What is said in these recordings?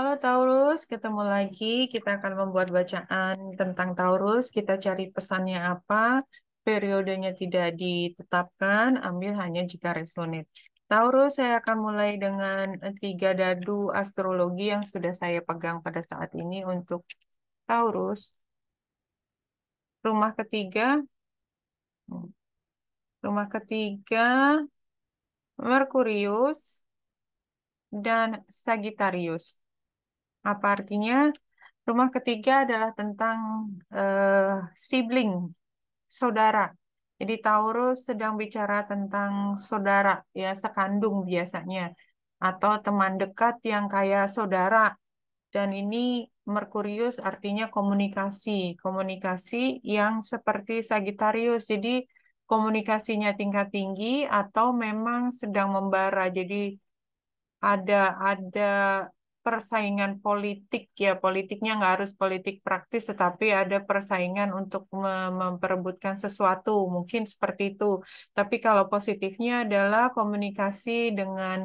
Halo Taurus, ketemu lagi. Kita akan membuat bacaan tentang Taurus. Kita cari pesannya apa. Periodenya tidak ditetapkan, ambil hanya jika resonate. Taurus, saya akan mulai dengan tiga dadu astrologi yang sudah saya pegang pada saat ini untuk Taurus. Rumah ketiga. Rumah ketiga, Merkurius, dan Sagittarius. Apa artinya? Rumah ketiga adalah tentang uh, sibling, saudara. Jadi Taurus sedang bicara tentang saudara, ya sekandung biasanya, atau teman dekat yang kayak saudara. Dan ini Merkurius artinya komunikasi, komunikasi yang seperti Sagittarius. Jadi komunikasinya tingkat tinggi atau memang sedang membara. Jadi ada ada persaingan politik ya politiknya nggak harus politik praktis tetapi ada persaingan untuk memperebutkan sesuatu mungkin seperti itu tapi kalau positifnya adalah komunikasi dengan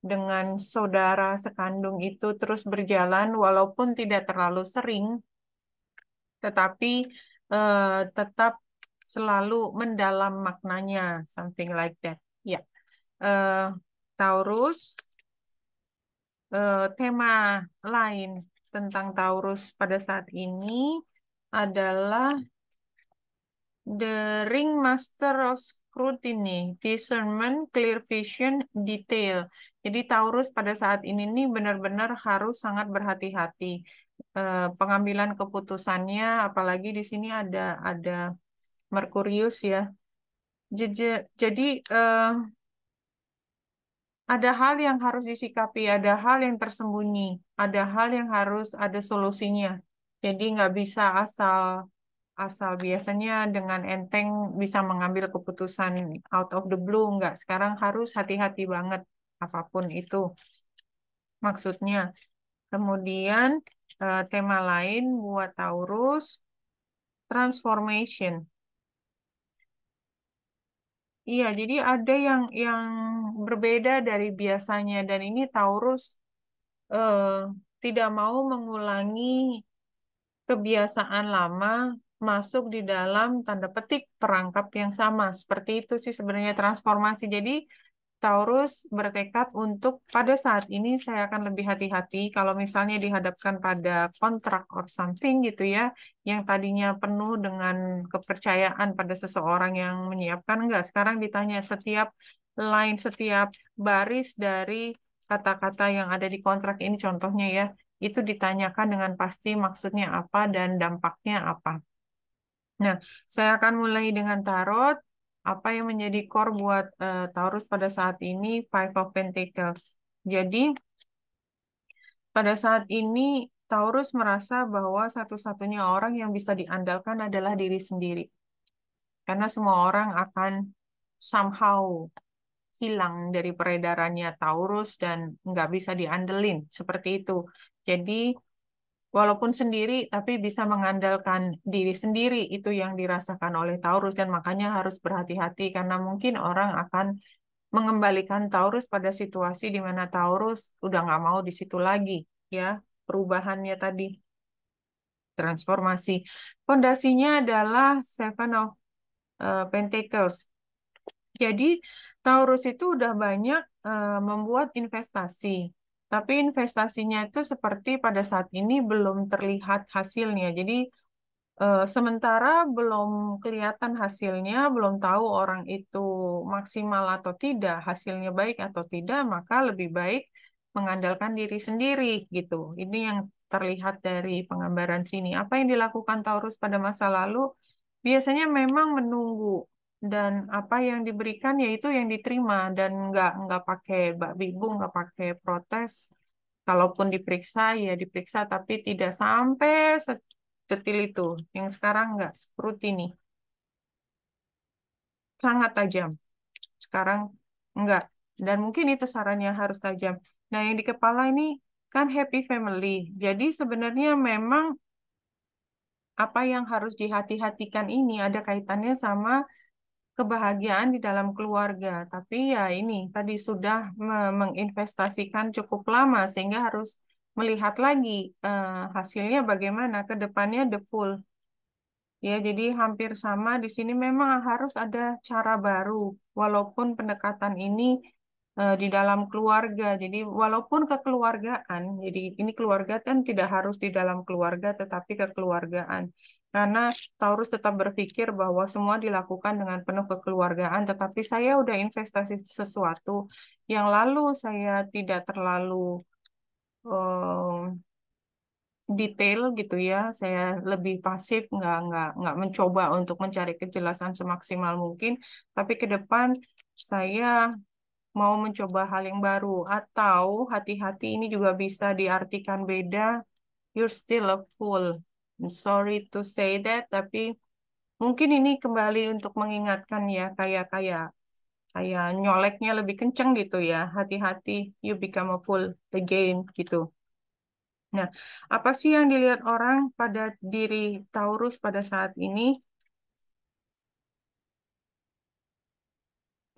dengan saudara sekandung itu terus berjalan walaupun tidak terlalu sering tetapi eh, tetap selalu mendalam maknanya something like that ya yeah. eh, Taurus uh, tema lain tentang Taurus pada saat ini adalah The Ring Master of Scrutiny, Discernment, Clear Vision, Detail. Jadi Taurus pada saat ini nih benar-benar harus sangat berhati-hati uh, pengambilan keputusannya, apalagi di sini ada ada Merkurius ya. Jadi, jadi eh, ada hal yang harus disikapi, ada hal yang tersembunyi, ada hal yang harus ada solusinya. Jadi nggak bisa asal asal biasanya dengan enteng bisa mengambil keputusan out of the blue nggak. Sekarang harus hati-hati banget apapun itu maksudnya. Kemudian eh, tema lain buat Taurus transformation. Iya, jadi ada yang yang berbeda dari biasanya dan ini Taurus eh, tidak mau mengulangi kebiasaan lama masuk di dalam tanda petik perangkap yang sama. Seperti itu sih sebenarnya transformasi. Jadi Taurus bertekad untuk pada saat ini saya akan lebih hati-hati kalau misalnya dihadapkan pada kontrak or something gitu ya, yang tadinya penuh dengan kepercayaan pada seseorang yang menyiapkan enggak. Sekarang ditanya setiap line setiap baris dari kata-kata yang ada di kontrak ini contohnya ya itu ditanyakan dengan pasti maksudnya apa dan dampaknya apa. Nah, saya akan mulai dengan tarot. Apa yang menjadi core buat uh, Taurus pada saat ini? Five of Pentacles. Jadi, pada saat ini Taurus merasa bahwa satu-satunya orang yang bisa diandalkan adalah diri sendiri. Karena semua orang akan somehow hilang dari peredarannya Taurus dan nggak bisa diandelin seperti itu. Jadi walaupun sendiri tapi bisa mengandalkan diri sendiri itu yang dirasakan oleh Taurus dan makanya harus berhati-hati karena mungkin orang akan mengembalikan Taurus pada situasi di mana Taurus udah nggak mau di situ lagi ya perubahannya tadi transformasi. Pondasinya adalah Seven of uh, Pentacles. Jadi Taurus itu udah banyak uh, membuat investasi, tapi investasinya itu seperti pada saat ini belum terlihat hasilnya. Jadi uh, sementara belum kelihatan hasilnya, belum tahu orang itu maksimal atau tidak, hasilnya baik atau tidak, maka lebih baik mengandalkan diri sendiri gitu. Ini yang terlihat dari penggambaran sini. Apa yang dilakukan Taurus pada masa lalu biasanya memang menunggu dan apa yang diberikan yaitu yang diterima dan nggak nggak pakai mbak bibu nggak pakai protes kalaupun diperiksa ya diperiksa tapi tidak sampai setil itu yang sekarang nggak seperti ini sangat tajam sekarang nggak dan mungkin itu sarannya harus tajam nah yang di kepala ini kan happy family jadi sebenarnya memang apa yang harus dihati-hatikan ini ada kaitannya sama kebahagiaan di dalam keluarga. Tapi ya ini tadi sudah menginvestasikan cukup lama sehingga harus melihat lagi uh, hasilnya bagaimana ke depannya the full. Ya, jadi hampir sama di sini memang harus ada cara baru walaupun pendekatan ini Eh, di dalam keluarga. Jadi walaupun kekeluargaan, jadi ini keluarga kan tidak harus di dalam keluarga tetapi kekeluargaan. Karena Taurus tetap berpikir bahwa semua dilakukan dengan penuh kekeluargaan, tetapi saya udah investasi sesuatu yang lalu saya tidak terlalu um, detail gitu ya saya lebih pasif nggak nggak nggak mencoba untuk mencari kejelasan semaksimal mungkin tapi ke depan saya mau mencoba hal yang baru atau hati-hati ini juga bisa diartikan beda you're still a fool I'm sorry to say that tapi mungkin ini kembali untuk mengingatkan ya kayak kayak kayak nyoleknya lebih kenceng gitu ya hati-hati you become a fool again gitu nah apa sih yang dilihat orang pada diri Taurus pada saat ini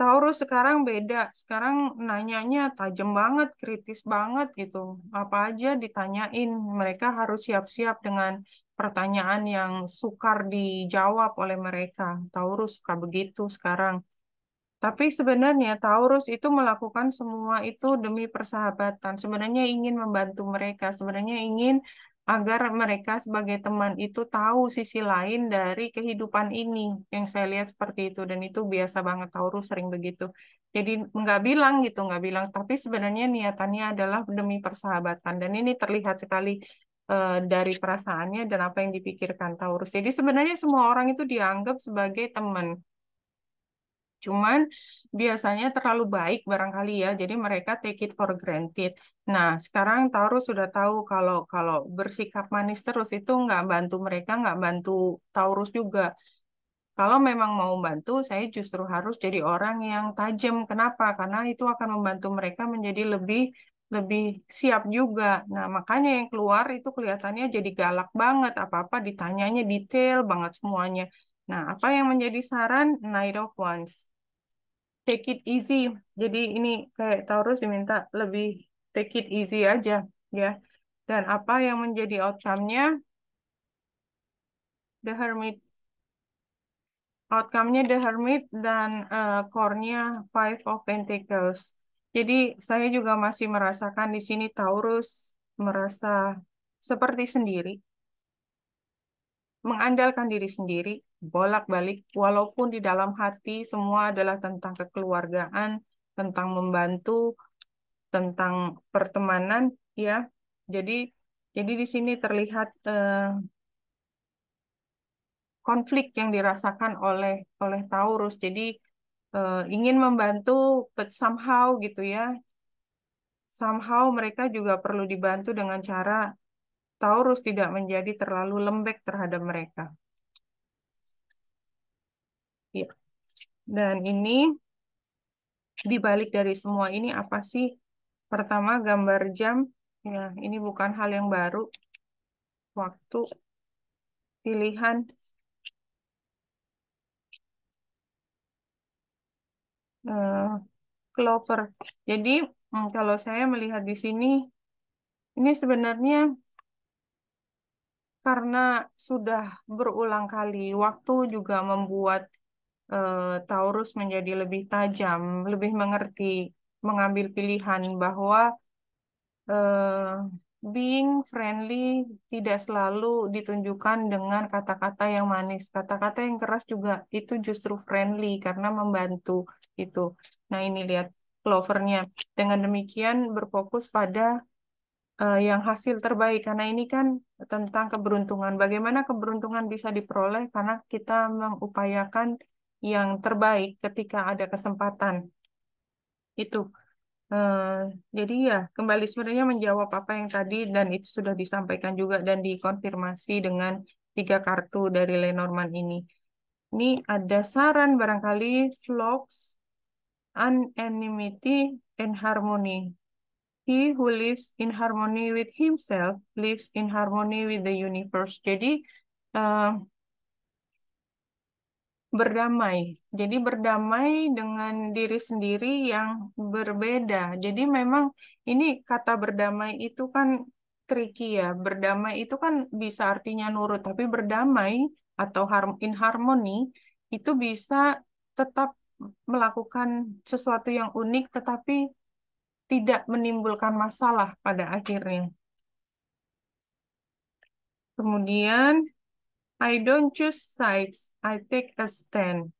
Taurus sekarang beda. Sekarang nanyanya tajam banget, kritis banget gitu. Apa aja ditanyain, mereka harus siap-siap dengan pertanyaan yang sukar dijawab oleh mereka. Taurus suka begitu sekarang. Tapi sebenarnya Taurus itu melakukan semua itu demi persahabatan. Sebenarnya ingin membantu mereka, sebenarnya ingin agar mereka sebagai teman itu tahu sisi lain dari kehidupan ini yang saya lihat seperti itu dan itu biasa banget Taurus sering begitu jadi nggak bilang gitu nggak bilang tapi sebenarnya niatannya adalah demi persahabatan dan ini terlihat sekali eh, dari perasaannya dan apa yang dipikirkan Taurus jadi sebenarnya semua orang itu dianggap sebagai teman Cuman biasanya terlalu baik barangkali ya, jadi mereka take it for granted. Nah, sekarang Taurus sudah tahu kalau kalau bersikap manis terus itu nggak bantu mereka, nggak bantu Taurus juga. Kalau memang mau bantu, saya justru harus jadi orang yang tajam. Kenapa? Karena itu akan membantu mereka menjadi lebih lebih siap juga. Nah, makanya yang keluar itu kelihatannya jadi galak banget, apa-apa ditanyanya detail banget semuanya. Nah, apa yang menjadi saran Night of Wands? take it easy. Jadi ini kayak Taurus diminta lebih take it easy aja ya. Dan apa yang menjadi outcome-nya? The Hermit. Outcome-nya The Hermit dan uh, core-nya Five of Pentacles. Jadi saya juga masih merasakan di sini Taurus merasa seperti sendiri mengandalkan diri sendiri, bolak-balik, walaupun di dalam hati semua adalah tentang kekeluargaan, tentang membantu, tentang pertemanan, ya. Jadi, jadi di sini terlihat eh, konflik yang dirasakan oleh oleh Taurus. Jadi eh, ingin membantu, but somehow gitu ya, somehow mereka juga perlu dibantu dengan cara Taurus tidak menjadi terlalu lembek terhadap mereka. Ya. Dan ini dibalik dari semua ini apa sih? Pertama gambar jam. Ya, ini bukan hal yang baru. Waktu pilihan uh, clover. Jadi hmm, kalau saya melihat di sini ini sebenarnya karena sudah berulang kali waktu juga membuat uh, Taurus menjadi lebih tajam, lebih mengerti, mengambil pilihan bahwa uh, being friendly tidak selalu ditunjukkan dengan kata-kata yang manis. Kata-kata yang keras juga itu justru friendly karena membantu itu. Nah, ini lihat clovernya. Dengan demikian berfokus pada uh, yang hasil terbaik karena ini kan tentang keberuntungan. Bagaimana keberuntungan bisa diperoleh karena kita mengupayakan yang terbaik ketika ada kesempatan. Itu. Uh, jadi ya kembali sebenarnya menjawab apa yang tadi dan itu sudah disampaikan juga dan dikonfirmasi dengan tiga kartu dari Lenormand ini. Ini ada saran barangkali vlogs unanimity and harmony. He who lives in harmony with himself lives in harmony with the universe. Jadi uh, berdamai. Jadi berdamai dengan diri sendiri yang berbeda. Jadi memang ini kata berdamai itu kan tricky ya. Berdamai itu kan bisa artinya nurut, tapi berdamai atau in harmony itu bisa tetap melakukan sesuatu yang unik tetapi tidak menimbulkan masalah pada akhirnya. Kemudian, I don't choose sides, I take a stand.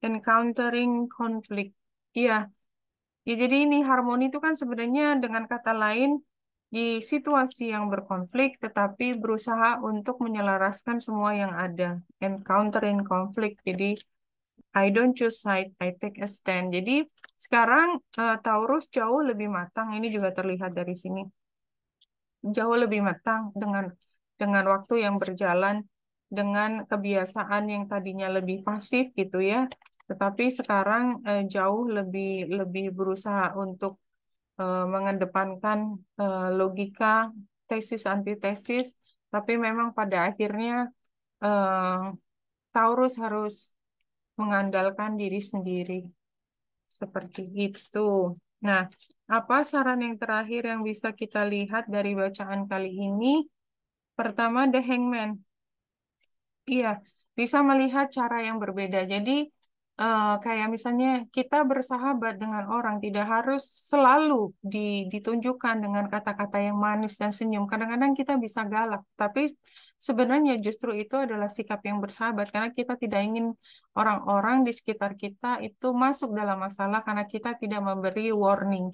Encountering conflict. Iya, ya jadi ini harmoni itu kan sebenarnya dengan kata lain di situasi yang berkonflik, tetapi berusaha untuk menyelaraskan semua yang ada. Encountering conflict, jadi I don't choose side, I take a stand. Jadi sekarang uh, Taurus jauh lebih matang. Ini juga terlihat dari sini. Jauh lebih matang dengan dengan waktu yang berjalan, dengan kebiasaan yang tadinya lebih pasif gitu ya. Tetapi sekarang uh, jauh lebih lebih berusaha untuk uh, mengedepankan uh, logika tesis antitesis. Tapi memang pada akhirnya uh, Taurus harus mengandalkan diri sendiri. Seperti itu. Nah, apa saran yang terakhir yang bisa kita lihat dari bacaan kali ini? Pertama, The Hangman. Iya, bisa melihat cara yang berbeda. Jadi, uh, kayak misalnya kita bersahabat dengan orang tidak harus selalu di, ditunjukkan dengan kata-kata yang manis dan senyum. Kadang-kadang kita bisa galak, tapi sebenarnya justru itu adalah sikap yang bersahabat karena kita tidak ingin orang-orang di sekitar kita itu masuk dalam masalah karena kita tidak memberi warning.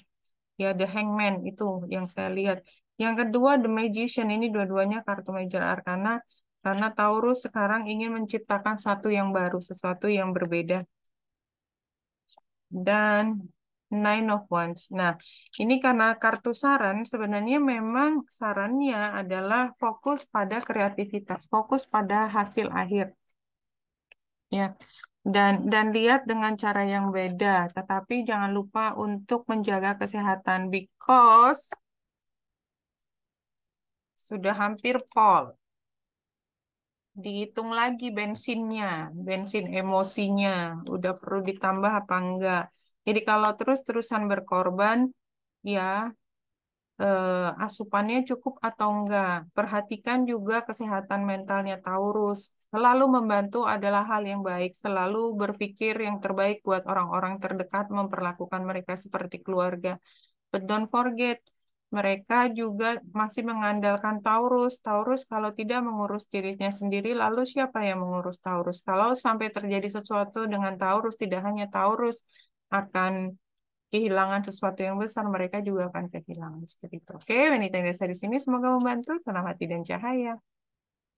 Ya, the hangman itu yang saya lihat. Yang kedua, The Magician ini dua-duanya kartu major arcana karena Taurus sekarang ingin menciptakan satu yang baru, sesuatu yang berbeda. Dan Nine of Wands. Nah, ini karena kartu saran, sebenarnya memang sarannya adalah fokus pada kreativitas, fokus pada hasil akhir. Ya, dan dan lihat dengan cara yang beda tetapi jangan lupa untuk menjaga kesehatan because sudah hampir fall dihitung lagi bensinnya, bensin emosinya, udah perlu ditambah apa enggak. Jadi kalau terus-terusan berkorban, ya eh, asupannya cukup atau enggak. Perhatikan juga kesehatan mentalnya Taurus. Selalu membantu adalah hal yang baik, selalu berpikir yang terbaik buat orang-orang terdekat, memperlakukan mereka seperti keluarga. But don't forget, mereka juga masih mengandalkan Taurus. Taurus kalau tidak mengurus dirinya sendiri, lalu siapa yang mengurus Taurus? Kalau sampai terjadi sesuatu dengan Taurus, tidak hanya Taurus akan kehilangan sesuatu yang besar, mereka juga akan kehilangan seperti itu. Oke, wanita yang di sini semoga membantu. Selamat dan cahaya.